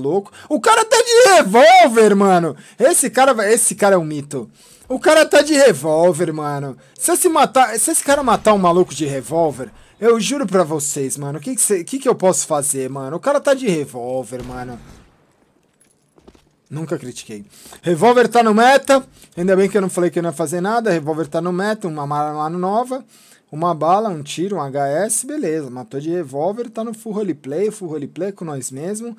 louco. O cara tá de revólver, mano. Esse cara, esse cara é um mito. O cara tá de revólver, mano. Se esse, matar, se esse cara matar um maluco de revólver, eu juro pra vocês, mano. O que que, que que eu posso fazer, mano? O cara tá de revólver, mano. Nunca critiquei. Revólver tá no meta. Ainda bem que eu não falei que eu não ia fazer nada. Revólver tá no meta. Uma arma nova. Uma bala, um tiro, um HS. Beleza. Matou de revólver. Tá no full roleplay. Full roleplay com nós mesmo.